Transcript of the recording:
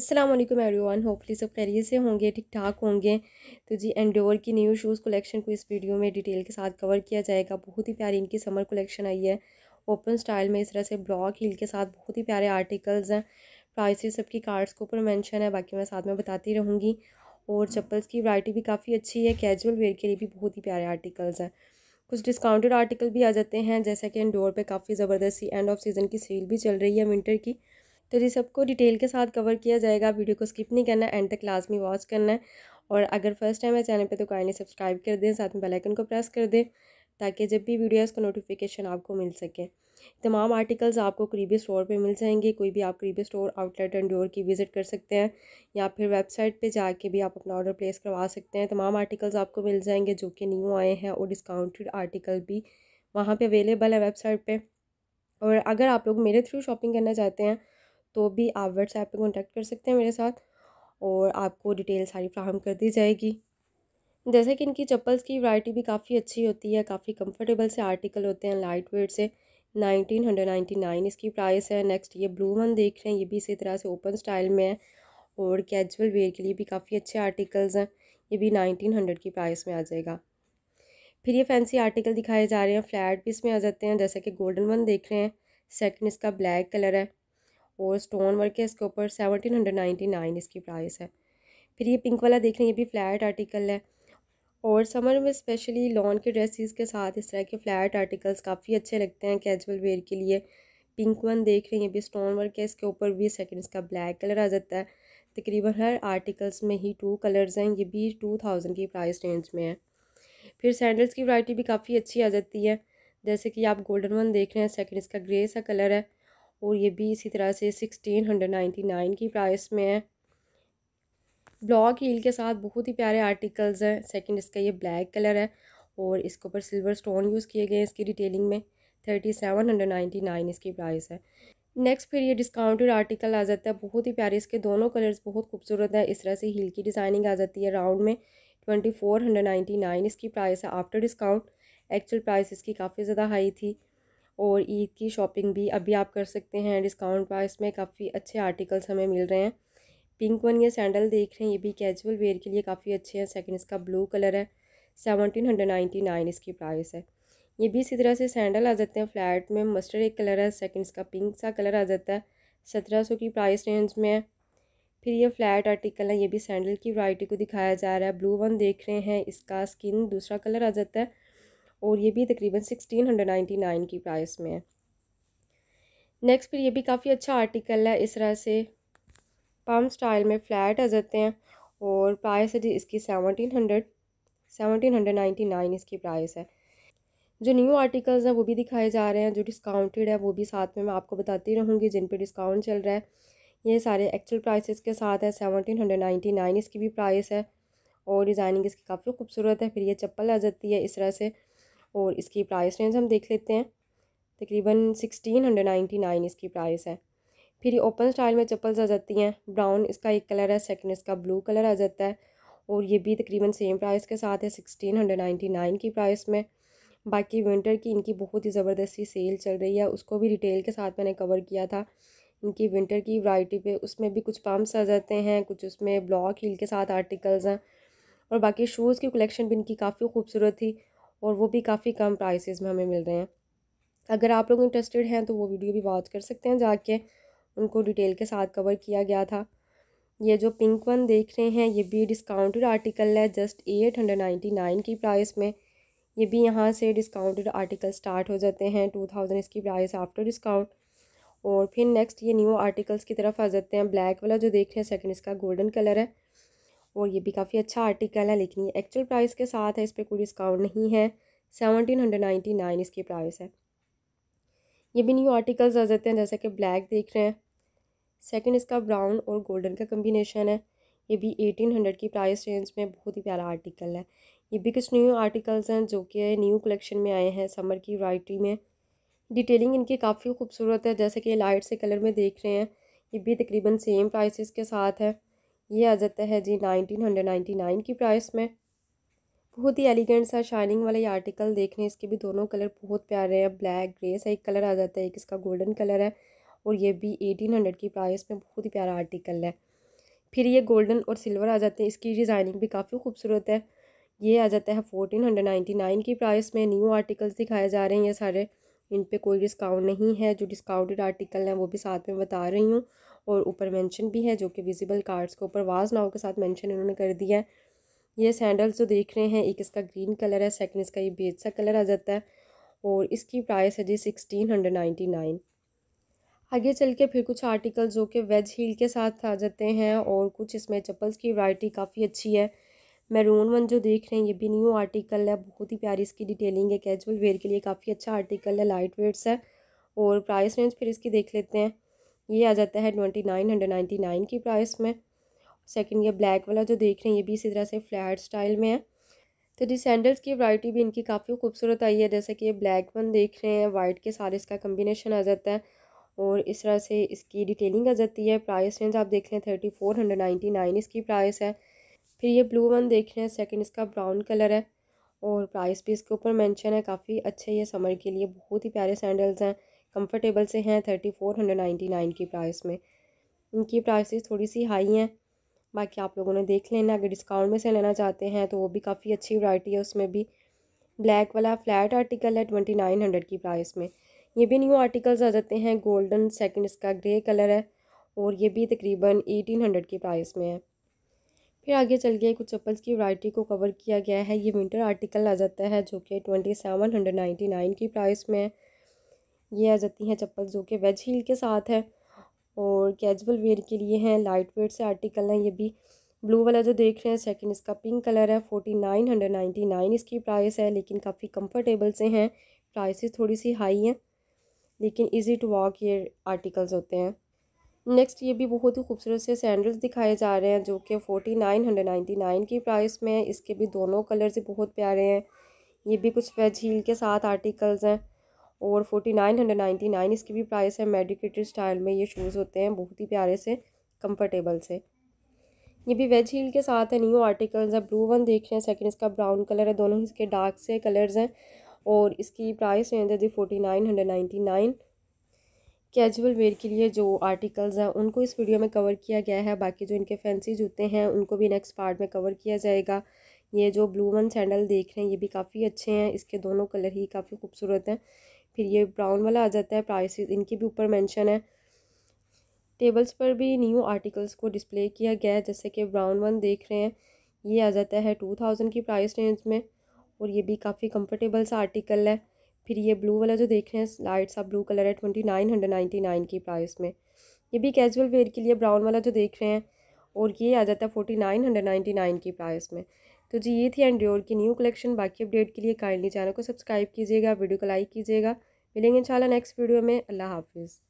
अस्सलाम वालेकुम वन होपली सब खैरिए से होंगे ठीक ठाक होंगे तो जी एंडोर की न्यू शूज़ कलेक्शन को इस वीडियो में डिटेल के साथ कवर किया जाएगा बहुत ही प्यारी इनकी समर कलेक्शन आई है ओपन स्टाइल में इस तरह से ब्लॉक हील के साथ बहुत ही प्यारे आर्टिकल्स हैं प्राइसेस सबकी कार्ड्स के ऊपर मैंशन है बाकी मैं साथ में बताती रहूँगी और हम्म। चप्पल्स की वरायटी भी काफ़ी अच्छी है कैजुअल वेयर के लिए भी बहुत ही प्यारे आर्टिकल्स हैं कुछ डिस्काउंटेड आर्टिकल भी आ जाते हैं जैसा कि इंडोर पे काफ़ी ज़बरदस्ती एंड ऑफ सीज़न की सेल भी चल रही है विंटर की तो ये सबको डिटेल के साथ कवर किया जाएगा वीडियो को स्किप नहीं करना एंड तक क्लास में वॉच करना है और अगर फर्स्ट टाइम है चैनल पे तो काइंडली सब्सक्राइब कर दें साथ में बेल आइकन को प्रेस कर दें ताकि जब भी वीडियो उसका नोटिफिकेशन आपको मिल सके तमाम आर्टिकल्स आपको करीबी स्टोर पे मिल जाएंगे कोई भी आप करीबी स्टोर आउटलेट एंड डोर की विज़िट कर सकते हैं या फिर वेबसाइट पे जाके भी आप अपना ऑर्डर प्लेस करवा सकते हैं तमाम आर्टिकल्स आपको मिल जाएंगे जो कि न्यू आए हैं और डिस्काउंटेड आर्टिकल भी वहाँ पर अवेलेबल है वेबसाइट पर और अगर आप लोग मेरे थ्रू शॉपिंग करना चाहते हैं तो भी आप व्हाट्सएप पे कॉन्टैक्ट कर सकते हैं मेरे साथ और आपको डिटेल सारी फ्राहम कर दी जाएगी जैसे कि इनकी चप्पल्स की वैरायटी भी काफ़ी अच्छी होती है काफ़ी कंफर्टेबल से आर्टिकल होते हैं लाइट वेट से नाइनटीन हंड्रेड नाइन्टी नाइन इसकी प्राइस है नेक्स्ट ये ब्लू वन देख रहे हैं ये भी इसी तरह से ओपन स्टाइल में है और कैजुअल वेयर के लिए भी काफ़ी अच्छे आर्टिकल्स हैं ये भी नाइनटीन हंड्रेड की प्राइस में आ जाएगा फिर ये फैंसी आर्टिकल दिखाए जा रहे हैं फ्लैट भी इसमें आ जाते हैं जैसे कि गोल्डन वन देख रहे हैं सेकंड इसका ब्लैक कलर है और स्टोन वर्क है इसके ऊपर सेवनटीन हंड्रेड नाइन्टी नाइन इसकी प्राइस है फिर ये पिंक वाला देख रहे हैं ये भी फ्लैट आर्टिकल है और समर में स्पेशली लॉन के ड्रेसिस के साथ इस तरह के फ्लैट आर्टिकल्स काफ़ी अच्छे लगते हैं कैजुअल वेयर के लिए पिंक वन देख रहे हैं ये भी स्टोन वर्क है इसके ऊपर भी सेकंड इसका ब्लैक कलर आ जाता है तकरीबन हर आर्टिकल्स में ही टू कलर्स हैं ये भी टू थाउजेंड की प्राइस रेंज में है फिर सैंडल्स की वैरायटी भी काफ़ी अच्छी आ जाती है जैसे कि आप गोल्डन वन देख रहे हैं सेकंड इसका ग्रे सा कलर है और ये भी इसी तरह से सिक्सटीन हंड्रेड नाइन्टी नाइन की प्राइस में है ब्लॉक हील के साथ बहुत ही प्यारे आर्टिकल्स हैं सेकंड इसका ये ब्लैक कलर है और इसके ऊपर सिल्वर स्टोन यूज़ किए गए हैं इसकी डिटेलिंग में thirty seven hundred ninety nine इसकी प्राइस है नेक्स्ट फिर ये डिस्काउंटेड आर्टिकल आ जाता है बहुत ही प्यारे इसके दोनों कलर्स बहुत खूबसूरत है इस तरह से हील की डिज़ाइनिंग आ जाती है राउंड में twenty four hundred ninety nine इसकी प्राइस है आफ्टर डिस्काउंट एक्चुअल प्राइस इसकी काफ़ी ज़्यादा हाई थी और ईद की शॉपिंग भी अभी आप कर सकते हैं डिस्काउंट प्राइस में काफ़ी अच्छे आर्टिकल्स हमें मिल रहे हैं पिंक वन ये सैंडल देख रहे हैं ये भी कैजुअल वेयर के लिए काफ़ी अच्छे हैं सेकंड इसका ब्लू कलर है सेवनटीन हंड्रेड नाइन्टी नाइन इसकी प्राइस है ये भी इसी तरह से सैंडल आ जाते हैं फ्लैट में मस्टर्ड एक कलर है सेकेंड इसका पिंक सा कलर आ जाता है सत्रह सौ की प्राइस रेंज में है फिर ये फ्लैट आर्टिकल है ये भी सैंडल की वराइटी को दिखाया जा रहा है ब्लू वन देख रहे हैं इसका स्किन दूसरा कलर आ जाता है और ये भी तकरीबन सिक्सटीन हंड्रेड नाइन्टी नाइन की प्राइस में है नेक्स्ट फिर ये भी काफ़ी अच्छा आर्टिकल है इस तरह से पम स्टाइल में फ्लैट आ जाते हैं और प्राइस है जी इसकी seventeen hundred seventeen hundred ninety nine इसकी प्राइस है जो न्यू आर्टिकल्स हैं वो भी दिखाए जा रहे हैं जो डिस्काउंटेड है वो भी साथ में मैं आपको बताती रहूँगी जिन पर डिस्काउंट चल रहा है ये सारे एक्चुअल प्राइसेस के साथ है सेवनटीन हंड्रेड नाइन्टी नाइन इसकी भी प्राइस है और डिज़ाइनिंग इसकी काफ़ी खूबसूरत है फिर ये चप्पल आ जाती है इस तरह से और इसकी प्राइस रेंज हम देख लेते हैं तकरीबन सिक्सटीन हंड्रेड नाइन्टी नाइन इसकी प्राइस है फिर ये ओपन स्टाइल में चप्पल्स आ जाती हैं ब्राउन इसका एक कलर है सेकंड इसका ब्लू कलर आ जाता है और ये भी तकरीबन सेम प्राइस के साथ है सिक्सटीन हंड्रेड नाइन्टी नाइन की प्राइस में बाकी विंटर की इनकी बहुत ही ज़बरदस्ती सेल चल रही है उसको भी रिटेल के साथ मैंने कवर किया था इनकी विंटर की वैरायटी पे उसमें भी कुछ पम्प्स आ जाते हैं कुछ उसमें ब्लॉक हील के साथ आर्टिकल्स हैं और बाकी शूज़ की कलेक्शन भी इनकी काफ़ी खूबसूरत थी और वो भी काफ़ी कम प्राइसेस में हमें मिल रहे हैं अगर आप लोग इंटरेस्टेड हैं तो वो वीडियो भी वॉच कर सकते हैं जाके उनको डिटेल के साथ कवर किया गया था ये जो पिंक वन देख रहे हैं ये भी डिस्काउंटेड आर्टिकल है just eight hundred ninety nine की प्राइस में ये भी यहाँ से डिस्काउंटेड आर्टिकल स्टार्ट हो जाते हैं टू थाउजेंड इसकी प्राइस आफ्टर डिस्काउंट और फिर नेक्स्ट ये न्यू आर्टिकल्स की तरफ आ जाते हैं ब्लैक वाला जो देख रहे हैं सेकंड इसका गोल्डन कलर है और ये भी काफ़ी अच्छा आर्टिकल है लेकिन ये एक्चुअल प्राइस के साथ है इस पर कोई डिस्काउंट नहीं है सेवनटीन हंड्रेड नाइन्टी नाइन इसकी प्राइस है ये भी न्यू आर्टिकल्स आ जाते हैं जैसे कि ब्लैक देख रहे हैं सेकंड इसका ब्राउन और गोल्डन का कम्बिनेशन है ये भी एटीन हंड्रेड की प्राइस रेंज में बहुत ही प्यारा आर्टिकल है ये भी कुछ न्यू आर्टिकल्स हैं जो कि न्यू कलेक्शन में आए हैं समर की वाइटी में डिटेलिंग इनकी काफ़ी खूबसूरत है जैसे कि लाइट से कलर में देख रहे हैं ये भी तकरीबन सेम प्राइसेस के साथ है ये आ जाता है जी नाइनटीन हंड्रेड नाइन्टी नाइन की प्राइस में बहुत ही एलिगेंट सा शाइनिंग वाला ये आर्टिकल देख इसके भी दोनों कलर बहुत प्यारे हैं ब्लैक ग्रे सा एक कलर आ जाता है एक इसका गोल्डन कलर है और ये भी एटीन हंड्रेड की प्राइस में बहुत ही प्यारा आर्टिकल है फिर ये गोल्डन और सिल्वर आ जाते हैं इसकी डिज़ाइनिंग भी काफ़ी खूबसूरत है ये आ जाता है फोर्टीन हंड्रेड नाइन्टी नाइन की प्राइस में न्यू आर्टिकल्स दिखाए जा रहे हैं ये सारे इन पर कोई डिस्काउंट नहीं है जो डिस्काउंटेड आर्टिकल हैं वो भी साथ में बता रही हूँ और ऊपर मेंशन भी है जो कि विजिबल कार्ड्स के ऊपर वाज नाव के साथ मेंशन इन्होंने कर दिया है ये सैंडल्स जो देख रहे हैं एक इसका ग्रीन कलर है सेकंड इसका ये बेज सा कलर आ जाता है और इसकी प्राइस है जी सिक्सटीन हंड्रेड नाइन्टी नाइन आगे चल के फिर कुछ आर्टिकल जो कि वेज हील के साथ आ जाते हैं और कुछ इसमें चप्पल्स की वैरायटी काफ़ी अच्छी है मैरून वन जो देख रहे हैं ये भी न्यू आर्टिकल है बहुत ही प्यारी इसकी डिटेलिंग है कैजुअल वेयर के लिए काफ़ी अच्छा आर्टिकल है लाइट वेट्स है और प्राइस रेंज फिर इसकी देख लेते हैं ये आ जाता है twenty nine hundred ninety nine की प्राइस में सेकंड ये ब्लैक वाला जो देख रहे हैं ये भी इसी तरह से फ्लैट स्टाइल में है तो जी सैंडल्स की वैरायटी भी इनकी काफ़ी खूबसूरत आई है जैसे कि ये ब्लैक वन देख रहे हैं वाइट के साथ इसका कम्बिनेशन आ जाता है और इस तरह से इसकी डिटेलिंग आ जाती है प्राइस रेंज आप देख रहे हैं thirty four hundred ninety nine इसकी प्राइस है फिर ये ब्लू वन देख रहे हैं सेकंड इसका ब्राउन कलर है और प्राइस भी इसके ऊपर मेंशन है काफ़ी अच्छे ये समर के लिए बहुत ही प्यारे सैंडल्स हैं कंफर्टेबल से हैं thirty four hundred ninety nine की प्राइस में इनकी प्राइसेस थोड़ी सी हाई हैं बाकी आप लोगों ने देख लेना अगर डिस्काउंट में से लेना चाहते हैं तो वो भी काफ़ी अच्छी वरायटी है उसमें भी ब्लैक वाला फ्लैट आर्टिकल है ट्वेंटी नाइन हंड्रेड की प्राइस में ये भी न्यू आर्टिकल्स आ जाते हैं गोल्डन सेकंड इसका ग्रे कलर है और ये भी तकरीबन एटीन हंड्रेड की प्राइस में है फिर आगे चल गए कुछ चप्पल्स की वरायटी को कवर किया गया है ये विंटर आर्टिकल आ जाता है जो कि twenty seven hundred ninety nine की प्राइस में है ये आ जाती हैं चप्पल जो कि वेज हील के साथ है और कैजुअल वेयर के लिए हैं लाइट वेट से आर्टिकल हैं ये भी ब्लू वाला जो देख रहे हैं सेकंड इसका पिंक कलर है forty nine hundred ninety nine इसकी प्राइस है लेकिन काफ़ी कंफर्टेबल से हैं प्राइस थोड़ी सी हाई हैं लेकिन इजी टू वॉक ये आर्टिकल्स होते हैं नेक्स्ट ये भी बहुत ही खूबसूरत से सैंडल्स दिखाए जा रहे हैं जो कि forty nine hundred ninety nine की प्राइस में इसके भी दोनों कलर्स बहुत प्यारे हैं ये भी कुछ वेज हील के साथ आर्टिकल्स हैं और forty nine hundred ninety nine इसकी भी प्राइस है मेडिकेटेड स्टाइल में ये शूज़ होते हैं बहुत ही प्यारे से कंफर्टेबल से ये भी वेज हील के साथ है न्यू आर्टिकल्स है ब्लू वन देख रहे हैं सेकंड इसका ब्राउन कलर है दोनों इसके डार्क से कलर्स हैं और इसकी प्राइस है दी forty nine hundred ninety nine casual wear के लिए जो आर्टिकल्स हैं उनको इस वीडियो में कवर किया गया है बाकी जो इनके फैंसी जूते हैं उनको भी नेक्स्ट पार्ट में कवर किया जाएगा ये जो ब्लू वन सैंडल देख रहे हैं ये भी काफ़ी अच्छे हैं इसके दोनों कलर ही काफ़ी खूबसूरत हैं फिर ये ब्राउन वाला आ जाता है प्राइसेस इनके भी ऊपर मेंशन है टेबल्स पर भी न्यू आर्टिकल्स को डिस्प्ले किया गया है जैसे कि ब्राउन वन देख रहे हैं ये आ जाता है टू थाउजेंड की प्राइस रेंज में और ये भी काफ़ी कंफर्टेबल सा आर्टिकल है फिर ये ब्लू वाला जो देख रहे हैं लाइट सा ब्लू कलर है twenty nine hundred ninety nine की प्राइस में ये भी कैजुअल वेयर के लिए ब्राउन वाला जो देख रहे हैं और ये आ जाता है forty nine hundred ninety nine की प्राइस में तो जी ये थी एंड की न्यू कलेक्शन बाकी अपडेट के लिए काइंडली चैनल को सब्सक्राइब कीजिएगा वीडियो को लाइक कीजिएगा मिलेंगे इंशाल्लाह नेक्स्ट वीडियो में अल्लाह हाफिज़